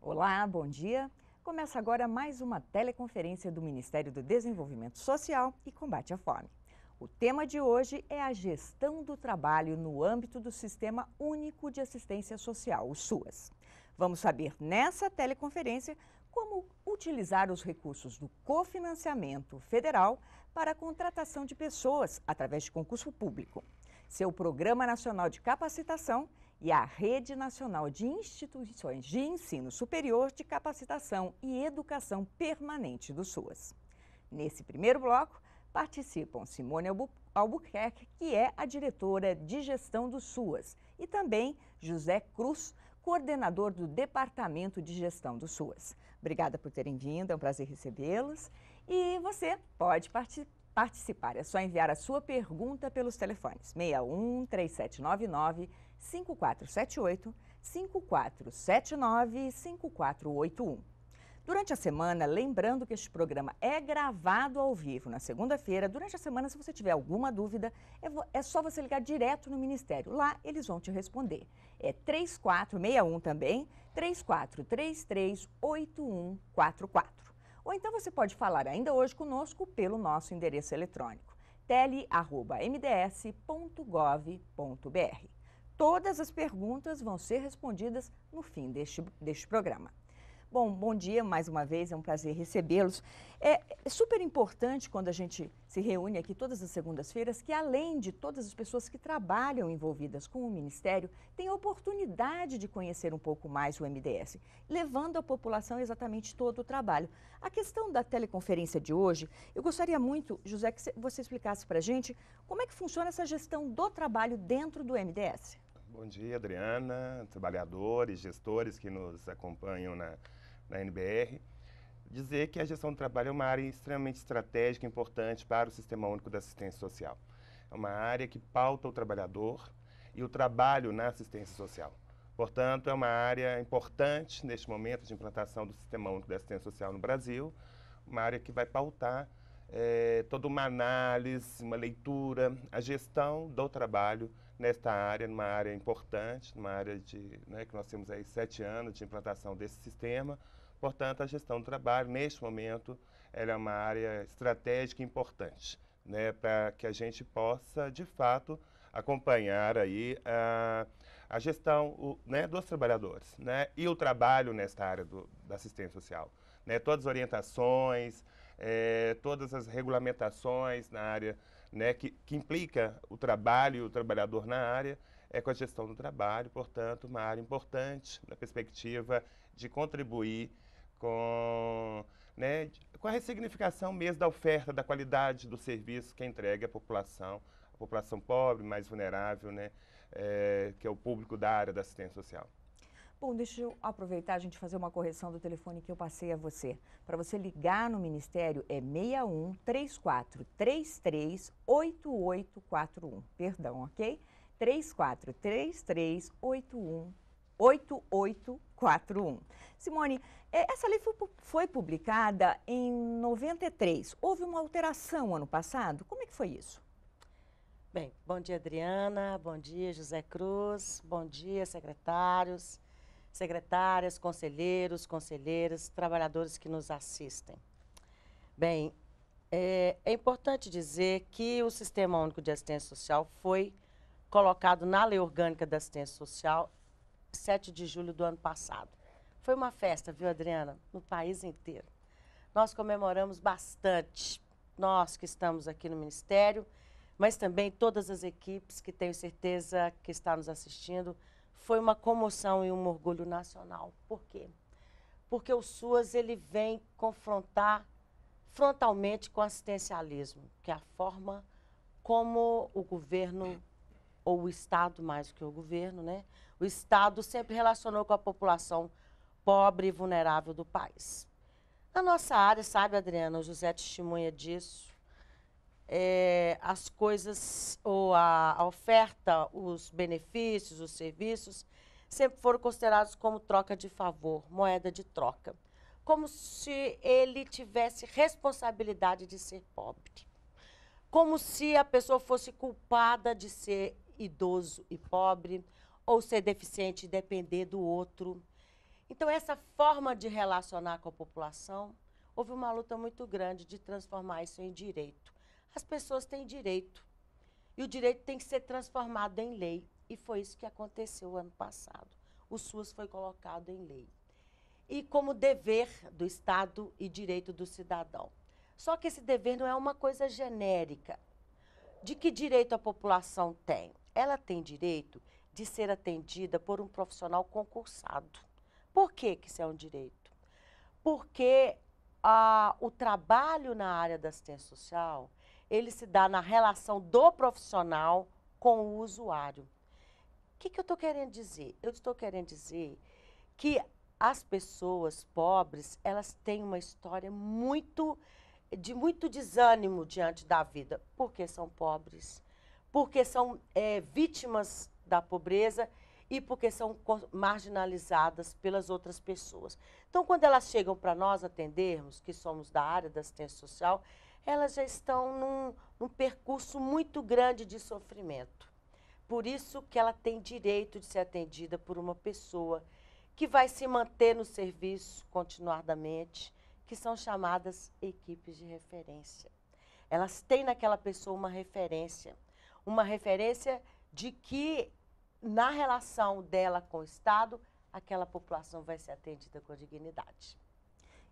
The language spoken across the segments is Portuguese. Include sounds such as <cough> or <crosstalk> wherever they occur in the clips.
Olá, bom dia. Começa agora mais uma teleconferência do Ministério do Desenvolvimento Social e Combate à Fome. O tema de hoje é a gestão do trabalho no âmbito do Sistema Único de Assistência Social, o SUAS. Vamos saber nessa teleconferência como utilizar os recursos do cofinanciamento federal para a contratação de pessoas através de concurso público, seu Programa Nacional de Capacitação e a Rede Nacional de Instituições de Ensino Superior de Capacitação e Educação Permanente do SUAS. Nesse primeiro bloco, participam Simone Albuquerque, que é a diretora de gestão do SUAS, e também José Cruz, coordenador do Departamento de Gestão do SUAS. Obrigada por terem vindo, é um prazer recebê-los. E você pode participar, é só enviar a sua pergunta pelos telefones 61 3799 5478, 5479 5481. Durante a semana, lembrando que este programa é gravado ao vivo na segunda-feira. Durante a semana, se você tiver alguma dúvida, é, é só você ligar direto no Ministério. Lá eles vão te responder é 3461 também, 34338144. Ou então você pode falar ainda hoje conosco pelo nosso endereço eletrônico tele.mds.gov.br. Todas as perguntas vão ser respondidas no fim deste, deste programa. Bom, bom dia mais uma vez, é um prazer recebê-los. É, é, super importante quando a gente se reúne aqui todas as segundas-feiras que, além de todas as pessoas que trabalham envolvidas com o Ministério, tem a oportunidade de conhecer um pouco mais o MDS, levando à população exatamente todo o trabalho. A questão da teleconferência de hoje, eu gostaria muito, José, que você explicasse para a gente como é que funciona essa gestão do trabalho dentro do MDS. Bom dia, Adriana, trabalhadores, gestores que nos acompanham na, na NBR, dizer que a gestão do trabalho é uma área extremamente estratégica e importante para o Sistema Único da Assistência Social. É uma área que pauta o trabalhador e o trabalho na assistência social. Portanto, é uma área importante neste momento de implantação do Sistema Único da Assistência Social no Brasil, uma área que vai pautar é, toda uma análise, uma leitura, a gestão do trabalho nesta área, numa área importante, numa área de, né, que nós temos aí sete anos de implantação desse sistema. Portanto, a gestão do trabalho, neste momento, ela é uma área estratégica importante, né, para que a gente possa, de fato, acompanhar aí a, a gestão o, né, dos trabalhadores né, e o trabalho nesta área do, da assistência social. Né, todas as orientações, é, todas as regulamentações na área né, que, que implica o trabalho e o trabalhador na área, é com a gestão do trabalho, portanto, uma área importante na perspectiva de contribuir com, né, com a ressignificação mesmo da oferta, da qualidade do serviço que é entregue à população, a população pobre, mais vulnerável, né, é, que é o público da área da assistência social. Bom, deixa eu aproveitar a gente fazer uma correção do telefone que eu passei a você. Para você ligar no Ministério é 61 3433 8841. Perdão, ok? 3433 8841. Simone, é, essa lei foi publicada em 93. Houve uma alteração ano passado? Como é que foi isso? Bem, bom dia, Adriana. Bom dia, José Cruz. Bom dia, secretários secretárias, conselheiros, conselheiras, trabalhadores que nos assistem. Bem, é, é importante dizer que o Sistema Único de Assistência Social foi colocado na Lei Orgânica da Assistência Social 7 de julho do ano passado. Foi uma festa, viu, Adriana? No país inteiro. Nós comemoramos bastante, nós que estamos aqui no Ministério, mas também todas as equipes que tenho certeza que estão nos assistindo, foi uma comoção e um orgulho nacional. Por quê? Porque o SUAS ele vem confrontar frontalmente com o assistencialismo, que é a forma como o governo ou o Estado mais do que o governo, né? O Estado sempre relacionou com a população pobre e vulnerável do país. Na nossa área, sabe, Adriana, o José testemunha disso, é, as coisas, ou a, a oferta, os benefícios, os serviços, sempre foram considerados como troca de favor, moeda de troca. Como se ele tivesse responsabilidade de ser pobre. Como se a pessoa fosse culpada de ser idoso e pobre, ou ser deficiente e depender do outro. Então, essa forma de relacionar com a população, houve uma luta muito grande de transformar isso em direito as pessoas têm direito. E o direito tem que ser transformado em lei. E foi isso que aconteceu ano passado. O SUS foi colocado em lei. E como dever do Estado e direito do cidadão. Só que esse dever não é uma coisa genérica. De que direito a população tem? Ela tem direito de ser atendida por um profissional concursado. Por que, que isso é um direito? Porque ah, o trabalho na área da assistência social ele se dá na relação do profissional com o usuário. O que, que eu estou querendo dizer? Eu estou querendo dizer que as pessoas pobres, elas têm uma história muito de muito desânimo diante da vida, porque são pobres, porque são é, vítimas da pobreza e porque são marginalizadas pelas outras pessoas. Então, quando elas chegam para nós atendermos, que somos da área da assistência social, elas já estão num, num percurso muito grande de sofrimento. Por isso que ela tem direito de ser atendida por uma pessoa que vai se manter no serviço continuadamente, que são chamadas equipes de referência. Elas têm naquela pessoa uma referência, uma referência de que na relação dela com o Estado, aquela população vai ser atendida com dignidade.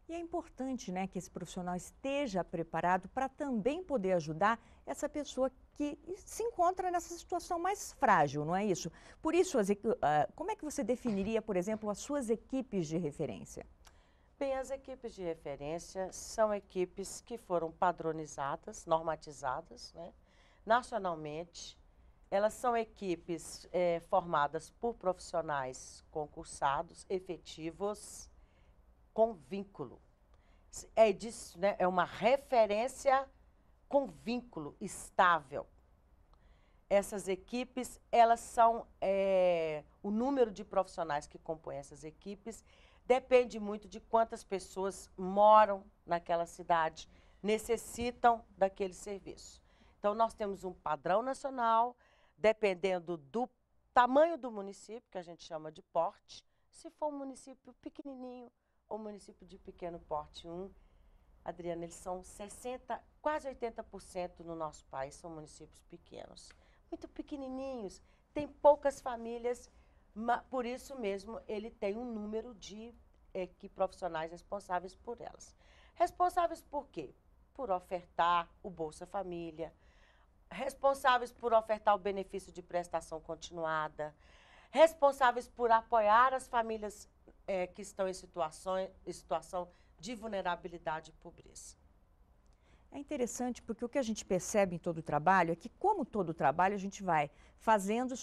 E é importante né, que esse profissional esteja preparado para também poder ajudar essa pessoa que se encontra nessa situação mais frágil, não é isso? Por isso, ah, como é que você definiria, por exemplo, as suas equipes de referência? Bem, as equipes de referência são equipes que foram padronizadas, normatizadas, né? nacionalmente. Elas são equipes eh, formadas por profissionais concursados, efetivos, com vínculo. É disso, né? É uma referência com vínculo estável. Essas equipes, elas são é, o número de profissionais que compõem essas equipes depende muito de quantas pessoas moram naquela cidade, necessitam daquele serviço. Então nós temos um padrão nacional, dependendo do tamanho do município, que a gente chama de porte. Se for um município pequenininho, ou município de pequeno porte 1. Adriana, eles são 60, quase 80% no nosso país são municípios pequenos, muito pequenininhos, tem poucas famílias, por isso mesmo ele tem um número de é, que profissionais responsáveis por elas. Responsáveis por quê? Por ofertar o Bolsa Família, responsáveis por ofertar o benefício de prestação continuada, responsáveis por apoiar as famílias é, que estão em, em situação de vulnerabilidade e pobreza. É interessante porque o que a gente percebe em todo o trabalho é que, como todo o trabalho, a gente vai fazendo,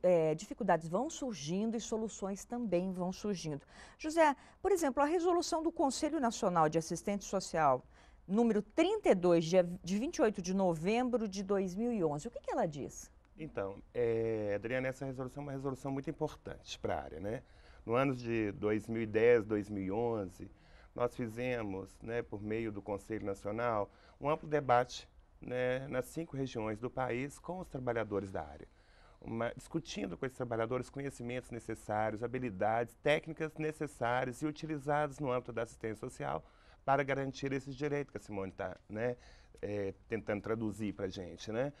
é, dificuldades vão surgindo e soluções também vão surgindo. José, por exemplo, a resolução do Conselho Nacional de Assistente Social, número 32, dia, de 28 de novembro de 2011, o que, que ela diz? Então, é, Adriana, essa resolução é uma resolução muito importante para a área, né? No ano de 2010, 2011, nós fizemos, né, por meio do Conselho Nacional, um amplo debate né, nas cinco regiões do país com os trabalhadores da área. Uma, discutindo com esses trabalhadores conhecimentos necessários, habilidades, técnicas necessárias e utilizadas no âmbito da assistência social para garantir esses direitos que a Simone está né, é, tentando traduzir para a gente. Né?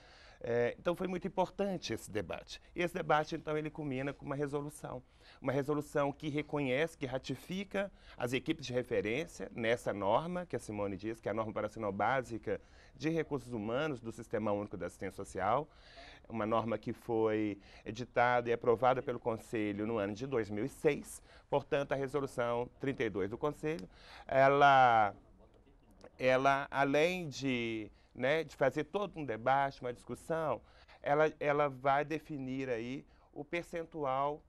É, então foi muito importante esse debate. E esse debate, então, ele culmina com uma resolução. Uma resolução que reconhece, que ratifica as equipes de referência nessa norma que a Simone diz, que é a norma operacional básica de recursos humanos do Sistema Único da Assistência Social, uma norma que foi editada e aprovada pelo Conselho no ano de 2006, portanto, a resolução 32 do Conselho, ela, ela além de né, de fazer todo um debate, uma discussão, ela, ela vai definir aí o percentual,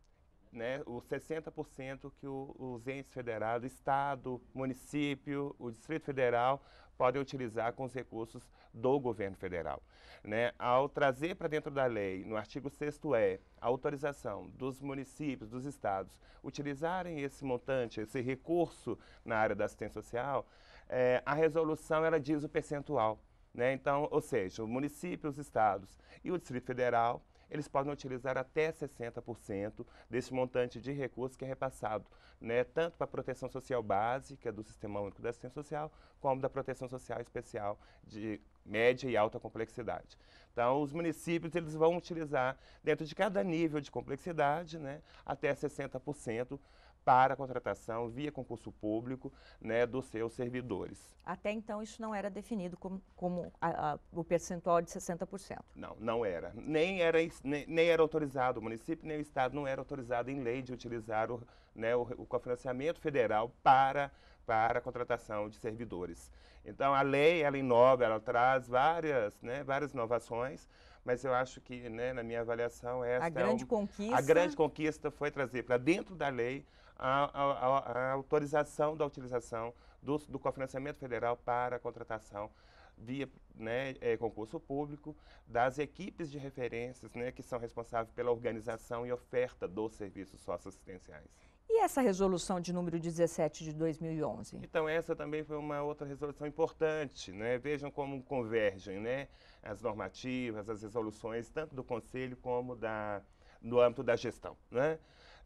né, os 60% que o, os entes federados, Estado, município, o Distrito Federal, podem utilizar com os recursos do governo federal. Né? Ao trazer para dentro da lei, no artigo 6 é, a autorização dos municípios, dos estados, utilizarem esse montante, esse recurso na área da assistência social, é, a resolução ela diz o percentual. Né? Então, ou seja, o município, os estados e o Distrito Federal, eles podem utilizar até 60% desse montante de recursos que é repassado, né, tanto para a proteção social básica do Sistema Único da Assistência Social, como da proteção social especial de média e alta complexidade. Então, os municípios eles vão utilizar, dentro de cada nível de complexidade, né, até 60% para a contratação via concurso público né, dos seus servidores. Até então isso não era definido como, como a, a, o percentual de 60%. Não, não era. Nem era, nem, nem, era autorizado o município, nem o Estado não era autorizado em lei de utilizar o, né, o, o cofinanciamento federal para para a contratação de servidores. Então a lei ela inova, ela traz várias, né, várias inovações, mas eu acho que, né, na minha avaliação, essa a é grande é um, conquista a grande conquista foi trazer para dentro da lei a, a, a autorização da utilização do, do cofinanciamento federal para a contratação via né, é, concurso público, das equipes de referências né, que são responsáveis pela organização e oferta dos serviços socioassistenciais. E essa resolução de número 17 de 2011? Então, essa também foi uma outra resolução importante. Né? Vejam como convergem né? as normativas, as resoluções, tanto do Conselho como da, no âmbito da gestão. Né?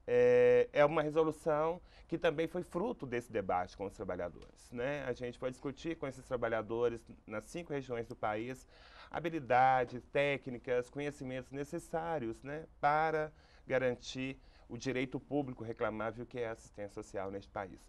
é, é uma resolução que também foi fruto desse debate com os trabalhadores. Né? A gente foi discutir com esses trabalhadores nas cinco regiões do país habilidades, técnicas, conhecimentos necessários né, para garantir o direito público reclamável que é a assistência social neste país.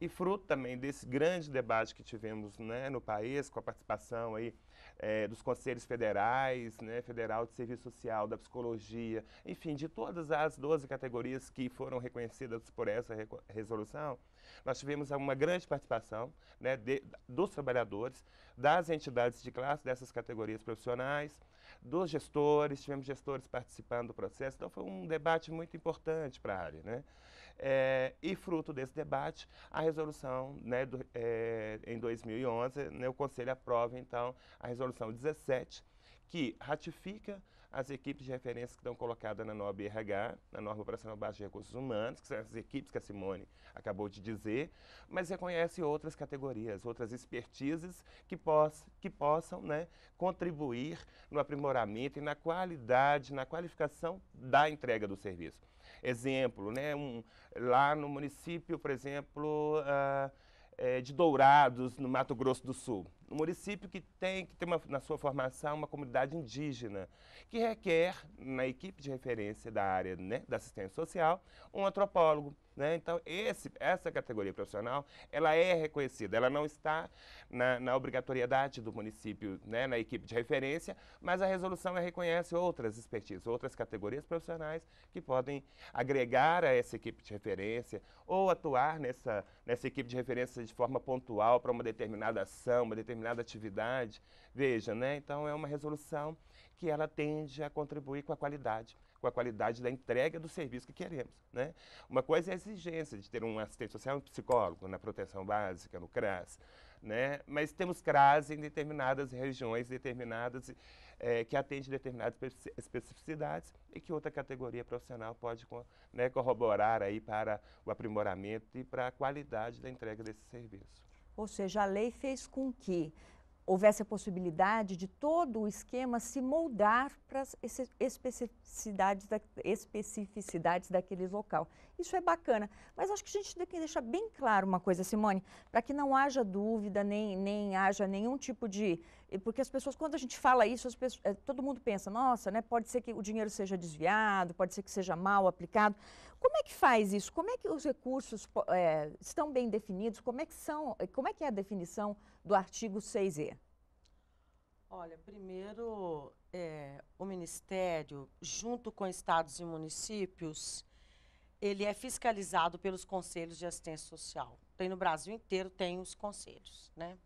E fruto também desse grande debate que tivemos né, no país, com a participação aí é, dos conselhos federais, né, Federal de Serviço Social, da Psicologia, enfim, de todas as 12 categorias que foram reconhecidas por essa resolução, nós tivemos uma grande participação né, de, dos trabalhadores, das entidades de classe, dessas categorias profissionais, dos gestores, tivemos gestores participando do processo, então foi um debate muito importante para a área. Né? É, e fruto desse debate, a resolução né, do, é, em 2011, né, o Conselho aprova então a resolução 17, que ratifica as equipes de referência que estão colocadas na NOB RH, na Norma Operacional Baixa de Recursos Humanos, que são as equipes que a Simone acabou de dizer, mas reconhece outras categorias, outras expertises que, poss que possam né, contribuir no aprimoramento e na qualidade, na qualificação da entrega do serviço. Exemplo, né? Um, lá no município, por exemplo, uh, é, de Dourados, no Mato Grosso do Sul um município que tem que ter uma, na sua formação uma comunidade indígena, que requer, na equipe de referência da área né, da assistência social, um antropólogo. Né? Então, esse, essa categoria profissional, ela é reconhecida, ela não está na, na obrigatoriedade do município, né, na equipe de referência, mas a resolução reconhece outras expertises, outras categorias profissionais que podem agregar a essa equipe de referência ou atuar nessa, nessa equipe de referência de forma pontual para uma determinada ação, uma determinada determinada atividade. Veja, né? Então é uma resolução que ela tende a contribuir com a qualidade com a qualidade da entrega do serviço que queremos. Né? Uma coisa é a exigência de ter um assistente social, um psicólogo na proteção básica, no CRAS, né? mas temos CRAS em determinadas regiões, determinadas, é, que atende determinadas especificidades e que outra categoria profissional pode né, corroborar aí para o aprimoramento e para a qualidade da entrega desse serviço. Ou seja, a lei fez com que houvesse a possibilidade de todo o esquema se moldar para as especificidades, da, especificidades daquele local. Isso é bacana. Mas acho que a gente tem que deixar bem claro uma coisa, Simone, para que não haja dúvida, nem, nem haja nenhum tipo de. Porque as pessoas, quando a gente fala isso, pessoas, é, todo mundo pensa, nossa, né, pode ser que o dinheiro seja desviado, pode ser que seja mal aplicado. Como é que faz isso? Como é que os recursos é, estão bem definidos? Como é, que são, é, como é que é a definição do artigo 6E? Olha, primeiro, é, o Ministério, junto com estados e municípios, ele é fiscalizado pelos conselhos de assistência social. Tem no Brasil inteiro, tem os conselhos, né?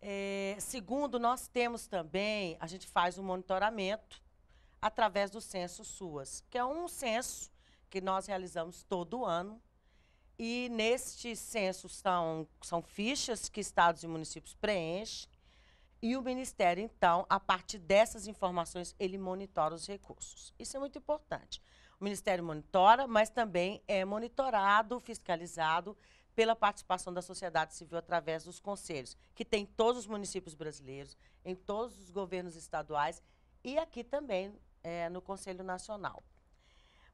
É, segundo, nós temos também, a gente faz um monitoramento através do censo SUAS, que é um censo que nós realizamos todo ano. E neste censo são, são fichas que estados e municípios preenchem. E o Ministério, então, a partir dessas informações, ele monitora os recursos. Isso é muito importante. O Ministério monitora, mas também é monitorado, fiscalizado pela participação da sociedade civil através dos conselhos, que tem todos os municípios brasileiros, em todos os governos estaduais e aqui também é, no Conselho Nacional.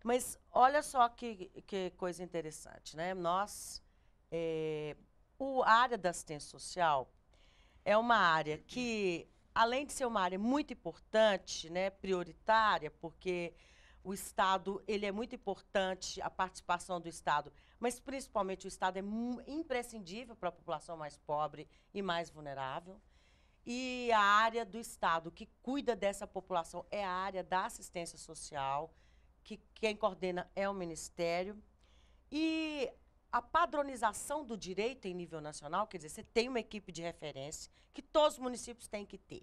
Mas olha só que, que coisa interessante, né? Nós, é, o área da assistência social é uma área que, além de ser uma área muito importante, né, prioritária, porque o Estado ele é muito importante, a participação do Estado, mas principalmente o Estado é imprescindível para a população mais pobre e mais vulnerável. E a área do Estado que cuida dessa população é a área da assistência social, que quem coordena é o Ministério. E a padronização do direito em nível nacional, quer dizer, você tem uma equipe de referência que todos os municípios têm que ter.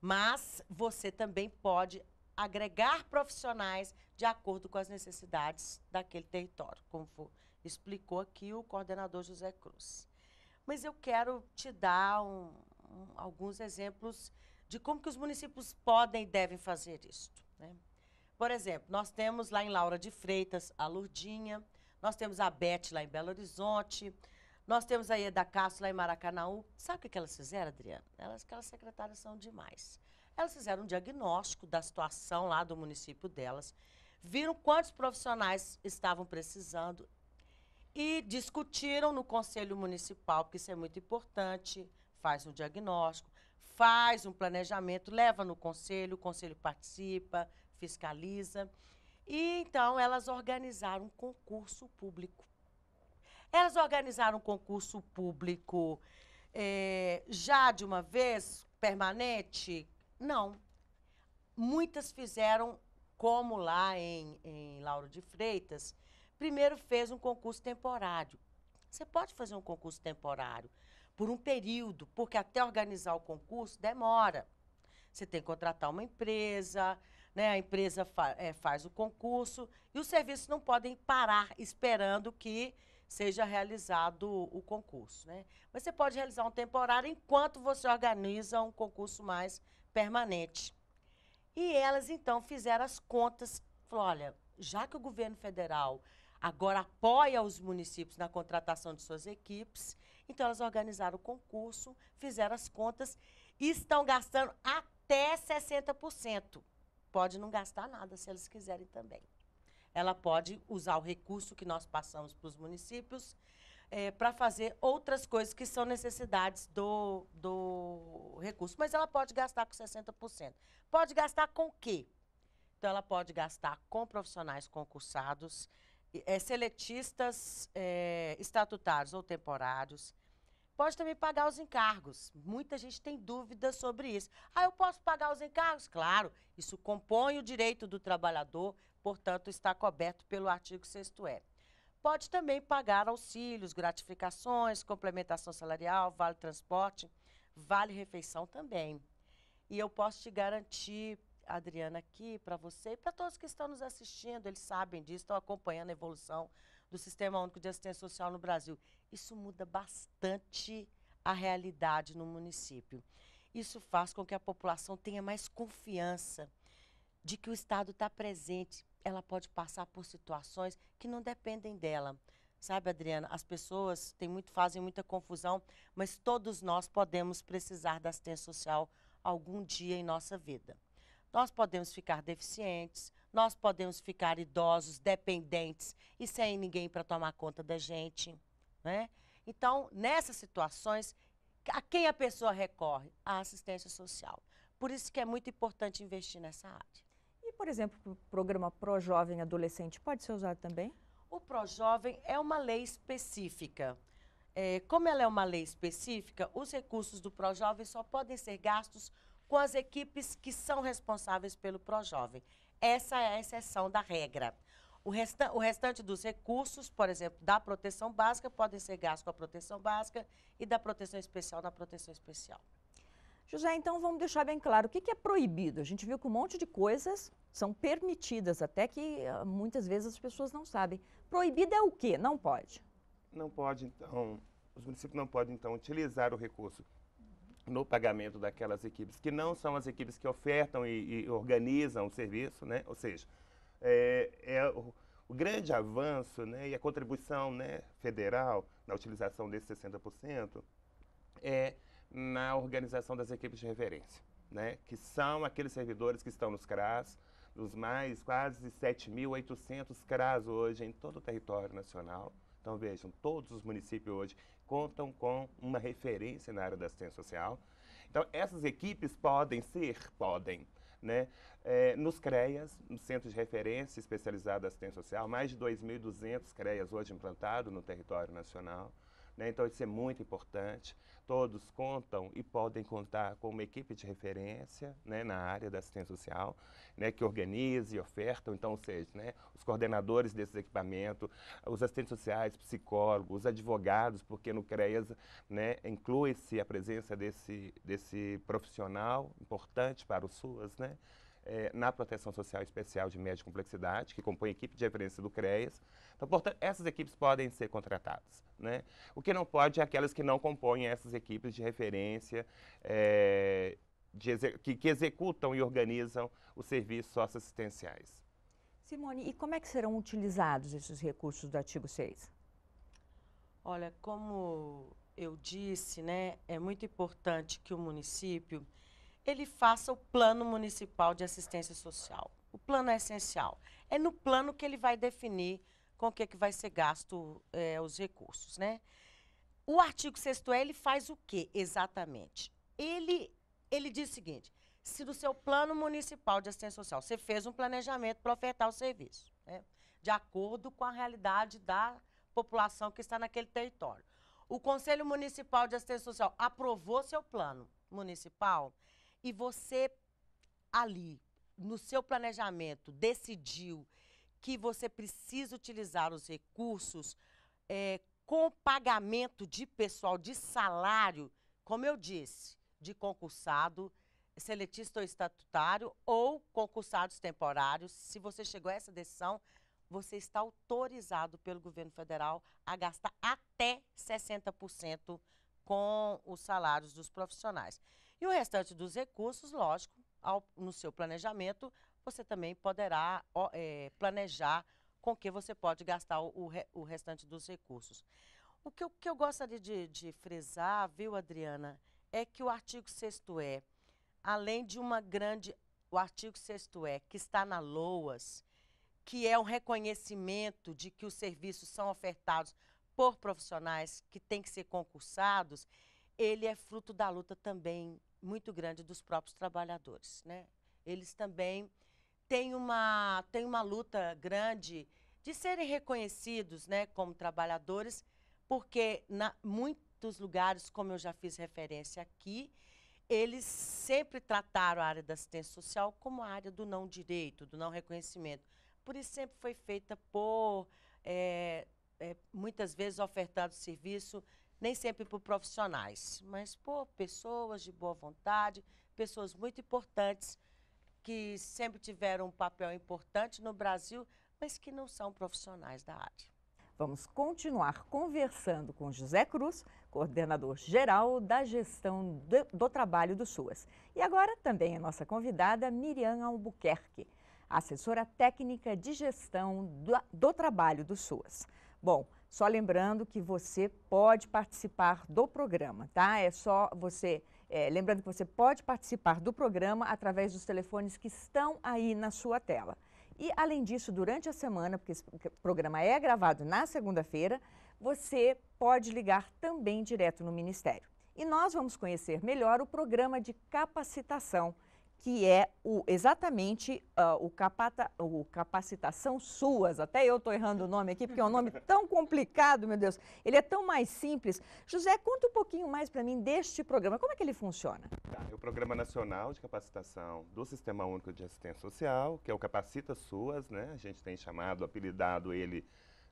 Mas você também pode agregar profissionais de acordo com as necessidades daquele território, como explicou aqui o coordenador José Cruz. Mas eu quero te dar um, um, alguns exemplos de como que os municípios podem e devem fazer isto. Né? Por exemplo, nós temos lá em Laura de Freitas a Lurdinha, nós temos a Beth lá em Belo Horizonte, nós temos a Eda Castro lá em Maracanã. Sabe o que elas fizeram, Adriana? Elas, aquelas secretárias são demais. Elas fizeram um diagnóstico da situação lá do município delas, viram quantos profissionais estavam precisando e discutiram no Conselho Municipal, porque isso é muito importante, faz um diagnóstico, faz um planejamento, leva no conselho, o conselho participa, fiscaliza. E então elas organizaram um concurso público. Elas organizaram um concurso público é, já de uma vez permanente, não. Muitas fizeram, como lá em, em Lauro de Freitas, primeiro fez um concurso temporário. Você pode fazer um concurso temporário por um período, porque até organizar o concurso demora. Você tem que contratar uma empresa, né? a empresa fa é, faz o concurso e os serviços não podem parar esperando que seja realizado o concurso. Né? Mas você pode realizar um temporário enquanto você organiza um concurso mais permanente. E elas, então, fizeram as contas. Falaram, olha, já que o governo federal agora apoia os municípios na contratação de suas equipes, então elas organizaram o concurso, fizeram as contas e estão gastando até 60%. Pode não gastar nada, se elas quiserem também. Ela pode usar o recurso que nós passamos para os municípios é, para fazer outras coisas que são necessidades do, do recurso. Mas ela pode gastar com 60%. Pode gastar com o quê? Então, ela pode gastar com profissionais concursados, é, seletistas é, estatutários ou temporários. Pode também pagar os encargos. Muita gente tem dúvidas sobre isso. Ah, eu posso pagar os encargos? Claro, isso compõe o direito do trabalhador, portanto, está coberto pelo artigo 6 é pode também pagar auxílios, gratificações, complementação salarial, vale transporte, vale refeição também. E eu posso te garantir, Adriana, aqui para você e para todos que estão nos assistindo, eles sabem disso, estão acompanhando a evolução do Sistema Único de Assistência Social no Brasil. Isso muda bastante a realidade no município. Isso faz com que a população tenha mais confiança de que o Estado está presente, ela pode passar por situações que não dependem dela. Sabe, Adriana, as pessoas têm muito, fazem muita confusão, mas todos nós podemos precisar da assistência social algum dia em nossa vida. Nós podemos ficar deficientes, nós podemos ficar idosos, dependentes e sem ninguém para tomar conta da gente, né? Então, nessas situações, a quem a pessoa recorre? A assistência social. Por isso que é muito importante investir nessa área por exemplo, o programa Pro Jovem Adolescente pode ser usado também? O Pro Jovem é uma lei específica. É, como ela é uma lei específica, os recursos do Pro Jovem só podem ser gastos com as equipes que são responsáveis pelo Pro Jovem. Essa é a exceção da regra. O, resta o, restante dos recursos, por exemplo, da proteção básica, podem ser gastos com a proteção básica e da proteção especial na proteção especial. José, então vamos deixar bem claro o que, que é proibido. A gente viu que um monte de coisas são permitidas, até que ah, muitas vezes as pessoas não sabem. Proibido é o quê? Não pode. Não pode, então, os municípios não podem, então, utilizar o recurso no pagamento daquelas equipes, que não são as equipes que ofertam e, e organizam o serviço, né? Ou seja, é, é o, o, grande avanço né, e a contribuição né, federal na utilização desses 60% é na organização das equipes de referência, né? Que são aqueles servidores que estão nos CRAS, dos mais quase 7.800 CRAS hoje em todo o território nacional. Então vejam, todos os municípios hoje contam com uma referência na área da assistência social. Então essas equipes podem ser, podem, né, é, nos CREAS, no Centro de Referência Especializado da Assistência Social, mais de 2.200 CREAS hoje implantados no território nacional. Né? Então, isso é muito importante. Todos contam e podem contar com uma equipe de referência né, na área da assistência social, né, que organiza e oferta, então, ou seja, né, os coordenadores desses equipamentos, os assistentes sociais, psicólogos, os advogados, porque no CREAS né, inclui-se a presença desse, desse profissional importante para o SUAS, né? é, na proteção social especial de média complexidade, que compõe a equipe de referência do CREAS. Então, portanto, essas equipes podem ser contratadas. Né? O que não pode é aquelas que não compõem essas equipes de referência é, de que, que executam e organizam os serviços socioassistenciais. Simone, e como é que serão utilizados esses recursos do artigo 6? Olha, como eu disse, né, é muito importante que o município ele faça o plano municipal de assistência social. O plano é essencial. É no plano que ele vai definir com o que, é que vai ser gasto é, os recursos, né? O artigo 6 é, ele faz o quê exatamente? Ele, ele diz o seguinte, se do seu plano municipal de assistência social você fez um planejamento para ofertar o serviço, né? de acordo com a realidade da população que está naquele território. O Conselho Municipal de Assistência Social aprovou seu plano municipal, e você ali, no seu planejamento, decidiu que você precisa utilizar os recursos é, com pagamento de pessoal, de salário, como eu disse, de concursado, seletista ou estatutário ou concursados temporários, se você chegou a essa decisão, você está autorizado pelo governo federal a gastar até 60% com os salários dos profissionais. E o restante dos recursos, lógico, ao, no seu planejamento, você também poderá é, planejar com que você pode gastar o, o, restante dos recursos. O que eu, que eu gostaria de, de frisar, viu, Adriana, é que o artigo 6 é, além de uma grande. O artigo 6 é, que está na LOAS, que é um reconhecimento de que os serviços são ofertados por profissionais que têm que ser concursados, ele é fruto da luta também muito grande dos próprios trabalhadores. Né? Eles também têm uma, têm uma luta grande de serem reconhecidos né, como trabalhadores, porque na muitos lugares, como eu já fiz referência aqui, eles sempre trataram a área da assistência social como a área do não direito, do não reconhecimento. Por isso sempre foi feita por, é, é, muitas vezes, ofertado serviço nem sempre por profissionais, mas por pessoas de boa vontade, pessoas muito importantes que sempre tiveram um papel importante no Brasil, mas que não são profissionais da área. Vamos continuar conversando com José Cruz, coordenador geral da gestão do, do trabalho do SUAS. E agora também a nossa convidada Miriam Albuquerque, assessora técnica de gestão do, do trabalho do SUAS. Bom, só lembrando que você pode participar do programa, tá? É só você. É, lembrando que você pode participar do programa através dos telefones que estão aí na sua tela. E, além disso, durante a semana, porque esse programa é gravado na segunda-feira, você pode ligar também direto no Ministério. E nós vamos conhecer melhor o programa de capacitação que é o, exatamente uh, o, capata, o Capacitação Suas. Até eu estou errando o nome aqui, porque é um nome <laughs> tão complicado, meu Deus. Ele é tão mais simples. José, conta um pouquinho mais para mim deste programa. Como é que ele funciona? Tá, é o Programa Nacional de Capacitação do Sistema Único de Assistência Social, que é o Capacita Suas, né? A gente tem chamado, apelidado ele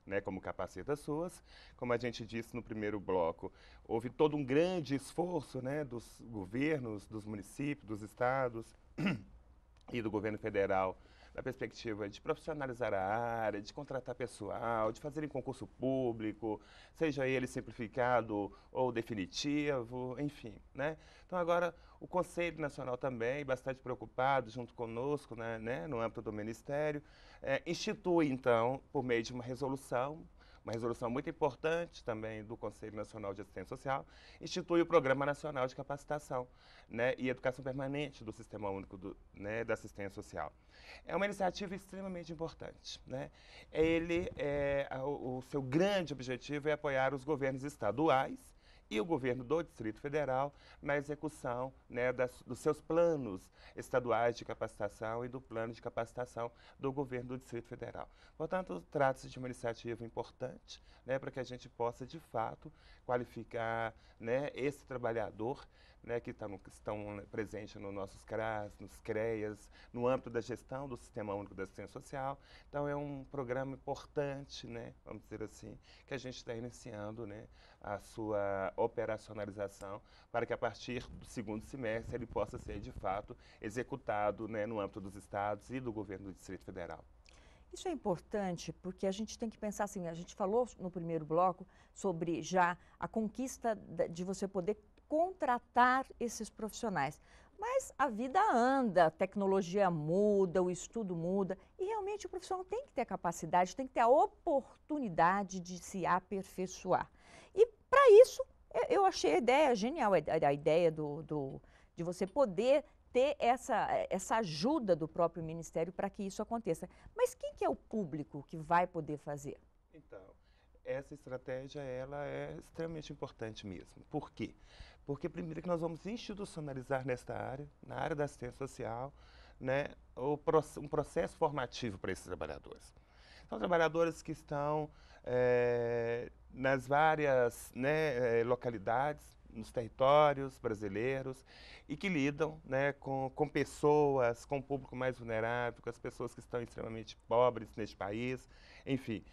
né, como Capacetas Suas. Como a gente disse no primeiro bloco, houve todo um grande esforço né, dos governos, dos municípios, dos estados <clears throat> e do governo federal da perspectiva de profissionalizar a área, de contratar pessoal, de fazer em concurso público, seja ele simplificado ou definitivo, enfim. Né? Então, agora, o Conselho Nacional também, bastante preocupado, junto conosco, né, né no âmbito do Ministério, é, institui, então, por meio de uma resolução, uma resolução muito importante também do Conselho Nacional de Assistência Social, institui o Programa Nacional de Capacitação né, e Educação Permanente do Sistema Único do, né, da Assistência Social. É uma iniciativa extremamente importante. Né? Ele, é, o, o seu grande objetivo é apoiar os governos estaduais e o governo do Distrito Federal na execução né, das, dos seus planos estaduais de capacitação e do plano de capacitação do governo do Distrito Federal. Portanto, trata-se de uma iniciativa importante né, para que a gente possa, de fato, qualificar né, esse trabalhador né, que tá estão né, presentes nos nossos CRAS, nos CREAS, no âmbito da gestão do Sistema Único da Assistência Social. Então, é um programa importante, né, vamos dizer assim, que a gente está iniciando né, a sua operacionalização para que, a partir do segundo semestre, ele possa ser, de fato, executado né, no âmbito dos estados e do governo do Distrito Federal. Isso é importante porque a gente tem que pensar assim, a gente falou no primeiro bloco sobre já a conquista de você poder contratar esses profissionais. Mas a vida anda, a tecnologia muda, o estudo muda, e realmente o profissional tem que ter a capacidade, tem que ter a oportunidade de se aperfeiçoar. E para isso, eu achei a ideia genial, a ideia do, do de você poder ter essa, essa ajuda do próprio Ministério para que isso aconteça. Mas quem que é o público que vai poder fazer? Então, essa estratégia ela é extremamente importante mesmo. Por quê? Porque primeiro que nós vamos institucionalizar nesta área, na área da assistência social, né, um processo formativo para esses trabalhadores. São trabalhadores que estão é, nas várias né, eh, localidades, nos territórios brasileiros e que lidam né, com, com pessoas, com o público mais vulnerável, com as pessoas que estão extremamente pobres neste país, enfim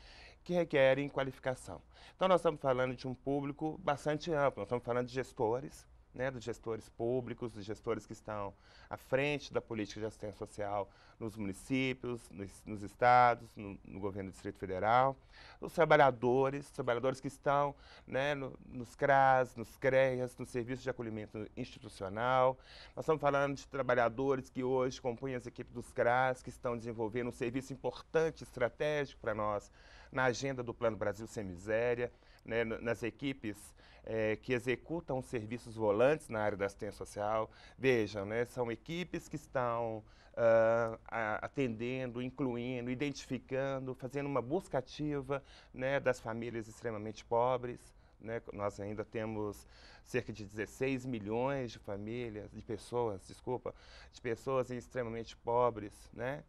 que requerem qualificação. Então, nós estamos falando de um público bastante amplo, nós estamos falando de gestores, né, dos gestores públicos, dos gestores que estão à frente da política de assistência social nos municípios, nos, nos estados, no, no, governo do Distrito Federal, os trabalhadores, trabalhadores que estão né, no, nos CRAS, nos CREAS, nos serviços de acolhimento institucional. Nós estamos falando de trabalhadores que hoje compõem as equipes dos CRAS, que estão desenvolvendo um serviço importante, estratégico para nós, na agenda do Plano Brasil Sem Miséria, né, nas equipes é, que executam serviços volantes na área da assistência social. Vejam, né, são equipes que estão uh, atendendo, incluindo, identificando, fazendo uma busca ativa né, das famílias extremamente pobres. Né, nós ainda temos cerca de 16 milhões de famílias, de pessoas, desculpa, de pessoas extremamente pobres, né,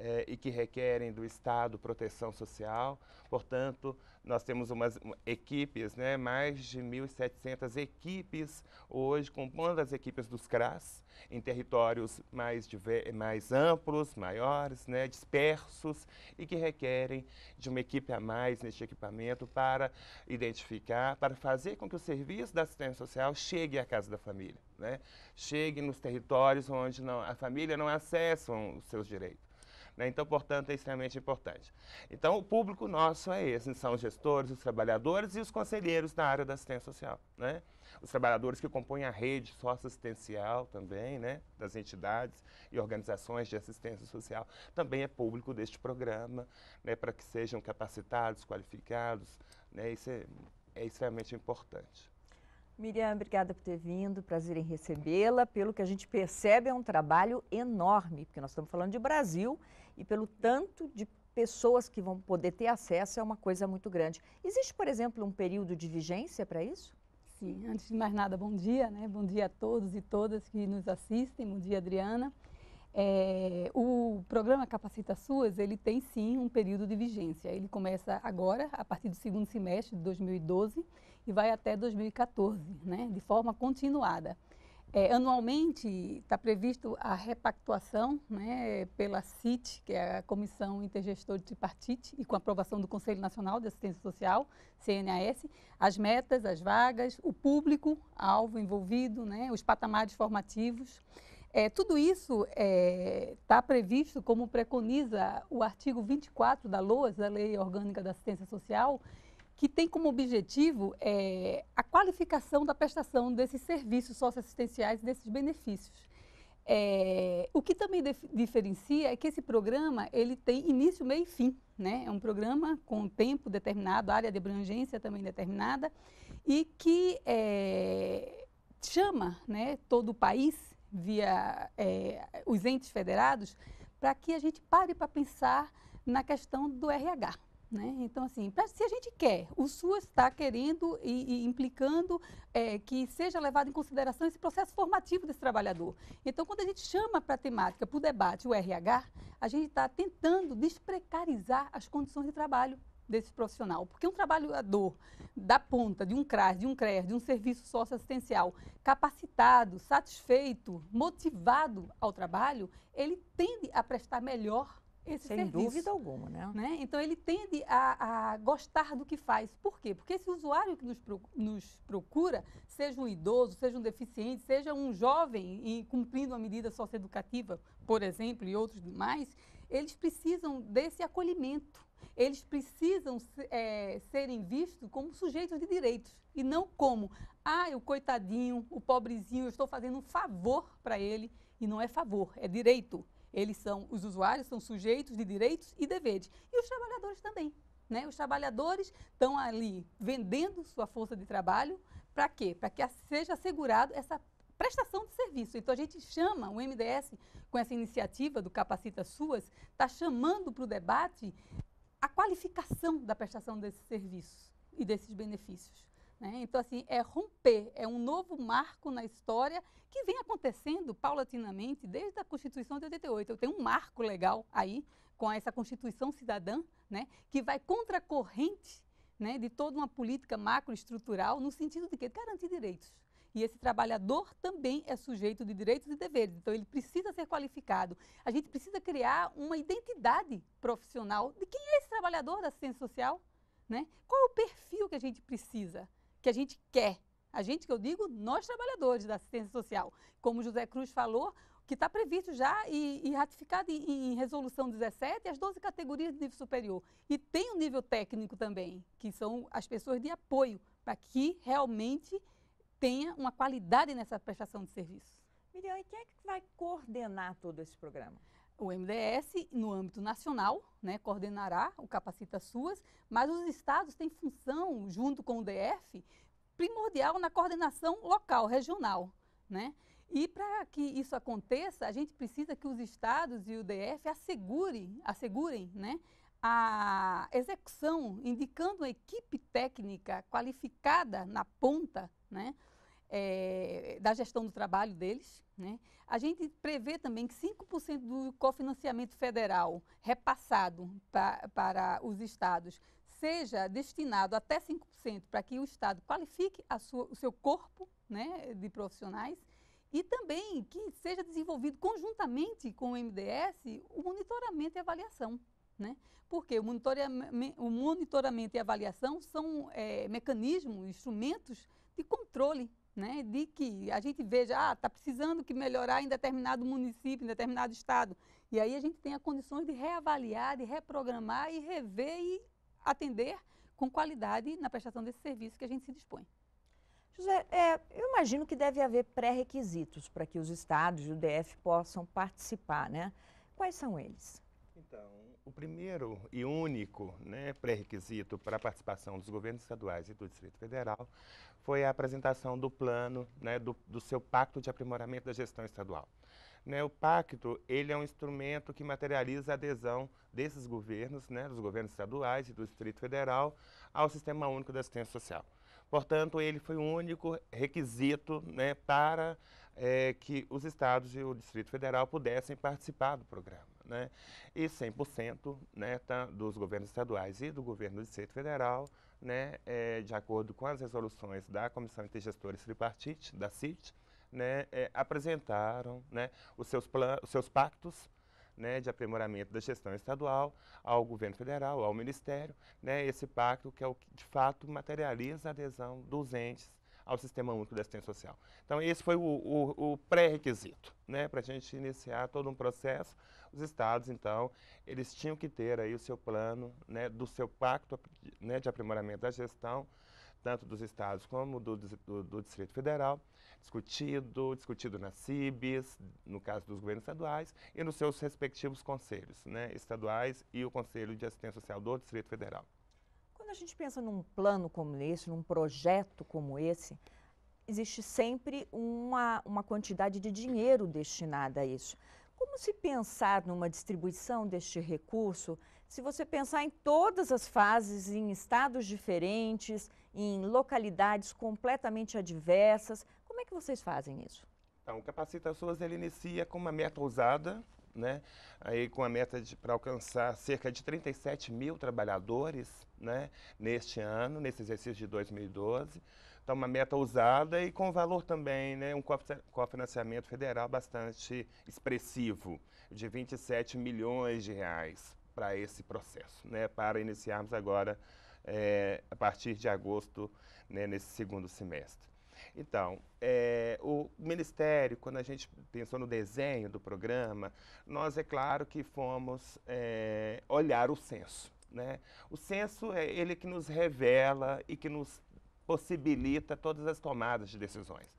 é, e que requerem do Estado proteção social. Portanto, nós temos umas equipes, né, mais de 1.700 equipes hoje, compondo as equipes dos CRAS, em territórios mais, mais amplos, maiores, né, dispersos, e que requerem de uma equipe a mais neste equipamento para identificar, para fazer com que o serviço da assistência social chegue à casa da família, né, chegue nos territórios onde não, a família não acessa os seus direitos. Né? Então, portanto, é extremamente importante. Então, o público nosso é esse, são os gestores, os trabalhadores e os conselheiros da área da assistência social. Né? Os trabalhadores que compõem a rede socioassistencial também, né? das entidades e organizações de assistência social, também é público deste programa, né? para que sejam capacitados, qualificados. Né? Isso é, é extremamente importante. Miriam, obrigada por ter vindo, prazer em recebê-la. Pelo que a gente percebe, é um trabalho enorme, porque nós estamos falando de Brasil e pelo tanto de pessoas que vão poder ter acesso é uma coisa muito grande. Existe, por exemplo, um período de vigência para isso? Sim, antes de mais nada, bom dia, né? Bom dia a todos e todas que nos assistem. Bom dia, Adriana. É, o programa Capacita Suas, ele tem sim um período de vigência. Ele começa agora, a partir do segundo semestre de 2012 e vai até 2014, né, de forma continuada. É, anualmente está previsto a repactuação né, pela CIT, que é a Comissão Intergestor de Tripartite, e com aprovação do Conselho Nacional de Assistência Social, CNAS, as metas, as vagas, o público, alvo envolvido, né, os patamares formativos. É, tudo isso está é, tá previsto, como preconiza o artigo 24 da LOAS, da Lei Orgânica da Assistência Social, que tem como objetivo é, a qualificação da prestação desses serviços socioassistenciais desses benefícios. É, o que também diferencia é que esse programa ele tem início, meio e fim. Né? É um programa com tempo determinado, área de abrangência também determinada, e que é, chama né, todo o país, via é, os entes federados, para que a gente pare para pensar na questão do RH. Né? Então, assim, pra, se a gente quer, o SUS está querendo e, e implicando é, que seja levado em consideração esse processo formativo desse trabalhador. Então, quando a gente chama para a temática, para o debate, o RH, a gente está tentando desprecarizar as condições de trabalho desse profissional. Porque um trabalhador da ponta, de um CRAS, de um Crer de um serviço socioassistencial, capacitado, satisfeito, motivado ao trabalho, ele tende a prestar melhor esse Sem serviço. Sem dúvida alguma, né? né? Então ele tende a, a, gostar do que faz. Por quê? Porque esse usuário que nos, procura, seja um idoso, seja um deficiente, seja um jovem e cumprindo a medida socioeducativa, por exemplo, e outros demais, eles precisam desse acolhimento. Eles precisam é, serem vistos como sujeitos de direitos e não como, ah, o coitadinho, o pobrezinho, eu estou fazendo um favor para ele. E não é favor, é direito. Eles são, os usuários são sujeitos de direitos e deveres. E os trabalhadores também. Né? Os trabalhadores estão ali vendendo sua força de trabalho para quê? Para que seja assegurado essa prestação de serviço. Então a gente chama o MDS com essa iniciativa do Capacita Suas, está chamando para o debate a qualificação da prestação desses serviços e desses benefícios. Né? Então, assim, é romper, é um novo marco na história que vem acontecendo paulatinamente desde a Constituição de 88. Eu tenho um marco legal aí com essa Constituição cidadã, né? que vai contra a corrente né? de toda uma política macroestrutural no sentido de que garantir direitos. E esse trabalhador também é sujeito de direitos e deveres, então ele precisa ser qualificado. A gente precisa criar uma identidade profissional de quem é esse trabalhador da assistência social, né? Qual é o perfil que a gente precisa? que a gente quer. A gente que eu digo, nós trabalhadores da assistência social. Como José Cruz falou, que está previsto já e, e ratificado em, em, Resolução 17, as 12 categorias de nível superior. E tem o um nível técnico também, que são as pessoas de apoio, para que realmente tenha uma qualidade nessa prestação de serviço. Miriam, e quem é que vai coordenar todo esse programa? O MDS, no âmbito nacional, né, coordenará o Capacita SUAS, mas os estados têm função, junto com o DF, primordial na coordenação local, regional. Né? E para que isso aconteça, a gente precisa que os estados e o DF assegurem, assegurem né, a execução, indicando uma equipe técnica qualificada na ponta né, é, da gestão do trabalho deles, né? A gente prevê também que 5% do cofinanciamento federal repassado pra, para os estados seja destinado até 5% para que o estado qualifique sua, o seu corpo né, de profissionais e também que seja desenvolvido conjuntamente com o MDS o monitoramento e avaliação. Né? Porque o monitoramento, o monitoramento e avaliação são é, mecanismos, instrumentos de controle né, de que a gente veja, ah, está precisando que melhorar em determinado município, em determinado estado. E aí a gente tenha condições de reavaliar, de reprogramar e rever e atender com qualidade na prestação desse serviço que a gente se dispõe. José, é, eu imagino que deve haver pré-requisitos para que os estados e o DF possam participar, né? Quais são eles? Então, o primeiro e único né, pré-requisito para a participação dos governos estaduais e do Distrito Federal foi a apresentação do plano, né, do, do seu Pacto de Aprimoramento da Gestão Estadual. Né, o pacto ele é um instrumento que materializa a adesão desses governos, né, dos governos estaduais e do Distrito Federal, ao Sistema Único da Assistência Social. Portanto, ele foi o único requisito né, para é, que os estados e o Distrito Federal pudessem participar do programa. Né. E 100% né, tá, dos governos estaduais e do governo do Distrito Federal né, é, de acordo com as resoluções da Comissão Gestores Tripartite, da CIT, né, é, apresentaram né, os, seus os seus pactos né, de aprimoramento da gestão estadual ao governo federal, ao ministério, né, esse pacto que é o que de fato materializa a adesão dos entes ao Sistema Único de Assistência Social. Então, esse foi o, o, o pré-requisito né, para a gente iniciar todo um processo. Os estados, então, eles tinham que ter aí o seu plano né, do seu pacto né, de aprimoramento da gestão, tanto dos estados como do, do, do, Distrito Federal, discutido, discutido na CIBS, no caso dos governos estaduais, e nos seus respectivos conselhos né, estaduais e o Conselho de Assistência Social do Distrito Federal quando a gente pensa num plano como esse, num projeto como esse, existe sempre uma, uma quantidade de dinheiro destinada a isso. Como se pensar numa distribuição deste recurso se você pensar em todas as fases, em estados diferentes, em localidades completamente adversas? Como é que vocês fazem isso? Então, Capacita Suas ele inicia com uma meta ousada, né? Aí com a meta para alcançar cerca de 37 mil trabalhadores, né? Neste ano, nesse exercício de 2012. Então, uma meta ousada e com valor também, né? Um cofinanciamento federal bastante expressivo, de 27 milhões de reais para esse processo, né? Para iniciarmos agora, é, a partir de agosto, né? nesse segundo semestre. Então, é, o Ministério, quando a gente pensou no desenho do programa, nós é claro que fomos é, olhar o censo. Né? O censo é ele que nos revela e que nos possibilita todas as tomadas de decisões.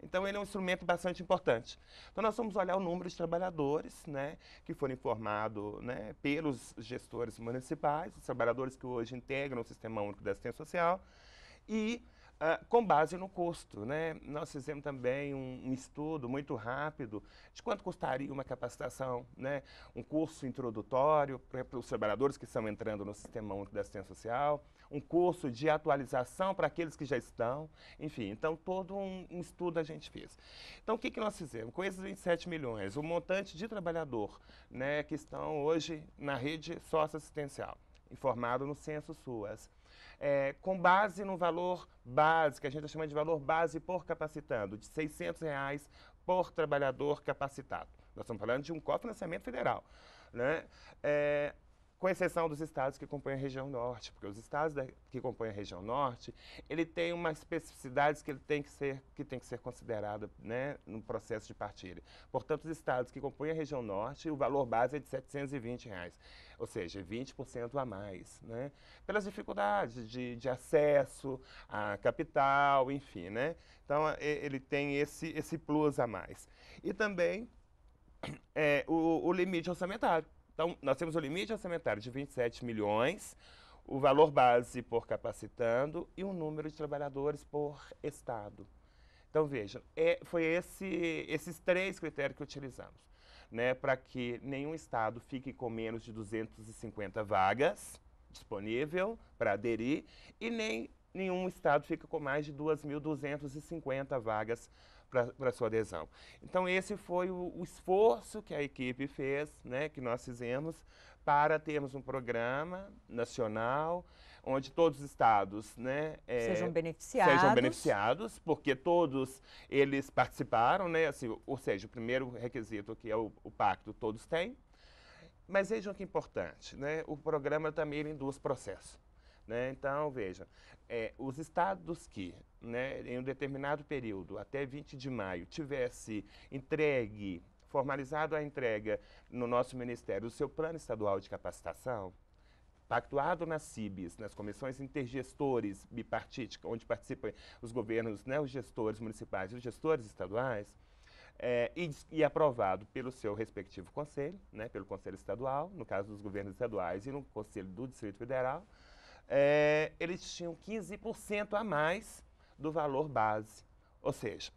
Então, ele é um instrumento bastante importante. Então, nós vamos olhar o número de trabalhadores né, que foram informados né, pelos gestores municipais, os trabalhadores que hoje integram o Sistema Único de Assistência Social, e ah, com base no custo. Né? Nós fizemos também um, um, estudo muito rápido de quanto custaria uma capacitação, né? um curso introdutório para os trabalhadores que estão entrando no Sistema Único da Assistência Social, um curso de atualização para aqueles que já estão, enfim, então todo um, um estudo a gente fez. Então o que, que nós fizemos? Com esses 27 milhões, o montante de trabalhador né, que estão hoje na rede assistencial, informado no Censo SUAS, é, com base no valor base, que a gente tá chama de valor base por capacitando, de 600 reais por trabalhador capacitado. Nós estamos falando de um cofinanciamento federal. Né? É, com exceção dos estados que compõem a região norte, porque os estados da, que compõem a região norte, ele tem umas especificidades que ele tem que ser que tem que ser considerada, né, no processo de partilha. Portanto, os estados que compõem a região norte, o valor base é de 720 reais, ou seja, 20% a mais, né, pelas dificuldades de, de acesso à capital, enfim, né. Então, ele tem esse esse plus a mais. E também é, o, o limite orçamentário então, nós temos o limite orçamentário de 27 milhões, o valor base por capacitando e o número de trabalhadores por estado. Então, vejam, é, foi esse, esses três critérios que utilizamos, né, para que nenhum estado fique com menos de 250 vagas disponível para aderir e nem nenhum estado fique com mais de 2.250 vagas disponíveis para sua adesão. Então esse foi o, o, esforço que a equipe fez, né, que nós fizemos para termos um programa nacional onde todos os estados né, é, sejam, beneficiados. sejam beneficiados, porque todos eles participaram, né, assim, ou seja, o primeiro requisito que é o, o pacto todos têm, mas vejam que importante, né? o programa também induz processo. Né? Então, veja, é, os estados que né, em um determinado período, até 20 de maio, tivesse entregue, formalizado a entrega no nosso Ministério, o seu plano estadual de capacitação, pactuado nas CIBs, nas comissões intergestores bipartite, onde participam os governos, né, os gestores municipais e os gestores estaduais, é, e, e, aprovado pelo seu respectivo conselho, né, pelo Conselho Estadual, no caso dos governos estaduais, e no Conselho do Distrito Federal, é, eles tinham 15% a mais do valor base. Ou seja,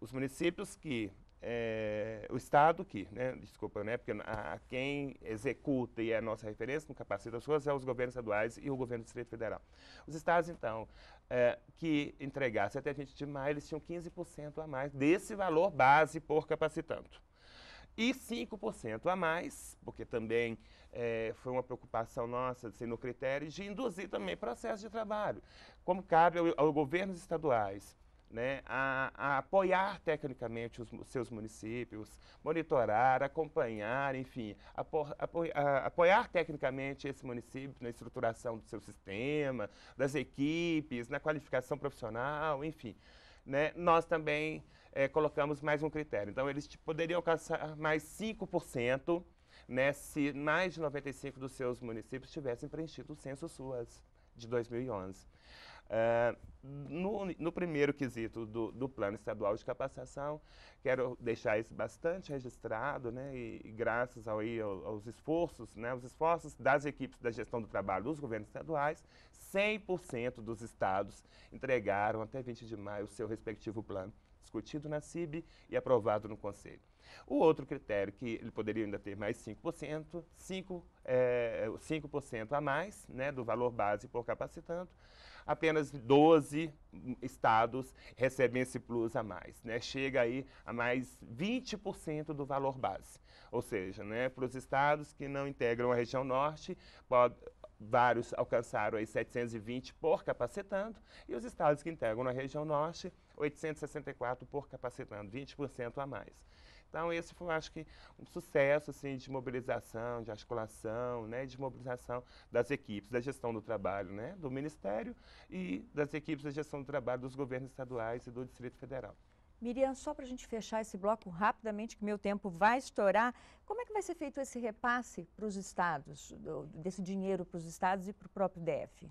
os municípios que é, o Estado que, né, desculpa, né, porque a, quem executa e é a nossa referência, no capacita as ruas é os governos estaduais e o governo do Distrito Federal. Os estados, então, é, que entregassem até 20 de maio, eles tinham 15% a mais desse valor base por capacitando. E 5% a mais, porque também é, foi uma preocupação nossa, assim, no critério, de induzir também processo de trabalho, como cabe aos ao governos estaduais. Né, a, a, apoiar tecnicamente os, os, seus municípios, monitorar, acompanhar, enfim, apo, apo, a, apoiar tecnicamente esse município na estruturação do seu sistema, das equipes, na qualificação profissional, enfim. Né, nós também é, colocamos mais um critério. Então, eles poderiam alcançar mais 5% né, se mais de 95 dos seus municípios tivessem preenchido o censo suas de 2011. Uh, eh, no, no, primeiro quesito do, do, plano estadual de capacitação, quero deixar isso bastante registrado, né, e, e graças ao, aí, ao, aos esforços, né, os esforços das equipes da gestão do trabalho dos governos estaduais, 100% dos estados entregaram até 20 de maio o seu respectivo plano, discutido na CIB e aprovado no Conselho. O outro critério que ele poderia ainda ter mais 5%, 5%, é, 5 a mais né, do valor base por capacitando, apenas 12 estados recebem esse plus a mais. Né? Chega aí a mais 20% do valor base. Ou seja, né, para os estados que não integram a região norte, pode, vários alcançaram aí 720 por capacitando e os estados que integram a região norte 864 por capacitando, 20% a mais. Então, esse foi, acho que, um sucesso assim, de mobilização, de articulação, né, de mobilização das equipes da gestão do trabalho né, do Ministério e das equipes da gestão do trabalho dos governos estaduais e do Distrito Federal. Miriam, só para a gente fechar esse bloco rapidamente, que meu tempo vai estourar, como é que vai ser feito esse repasse para os estados, do, desse dinheiro para os estados e para o próprio DF?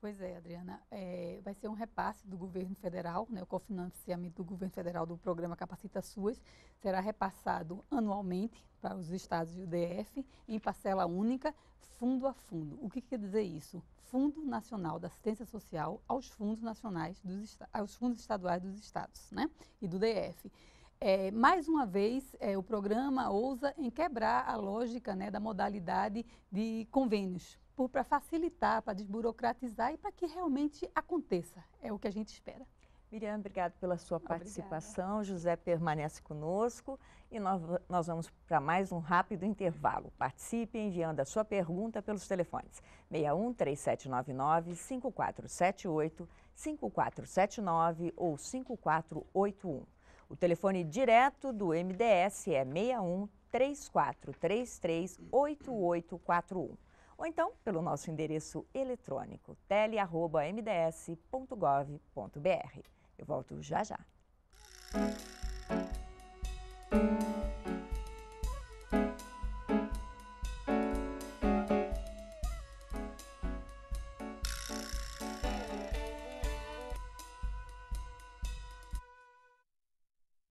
Pois é, Adriana. É, vai ser um repasse do governo federal, né, o cofinanciamento do governo federal do programa Capacita Suas será repassado anualmente para os estados e o DF em parcela única, fundo a fundo. O que, que quer dizer isso? Fundo Nacional da Assistência Social aos fundos nacionais dos aos fundos estaduais dos estados, né, e do DF. É, mais uma vez, é, o programa ousa em quebrar a lógica né, da modalidade de convênios para facilitar, para desburocratizar e para que realmente aconteça. É o que a gente espera. Miriam, obrigado pela sua Obrigada. participação. José permanece conosco e nós, nós vamos para mais um rápido intervalo. Participe enviando a sua pergunta pelos telefones 61 3799 5478, 5479 ou 5481. O telefone direto do MDS é 61 3433 8841 ou então pelo nosso endereço eletrônico tele.mds.gov.br. Eu volto já já.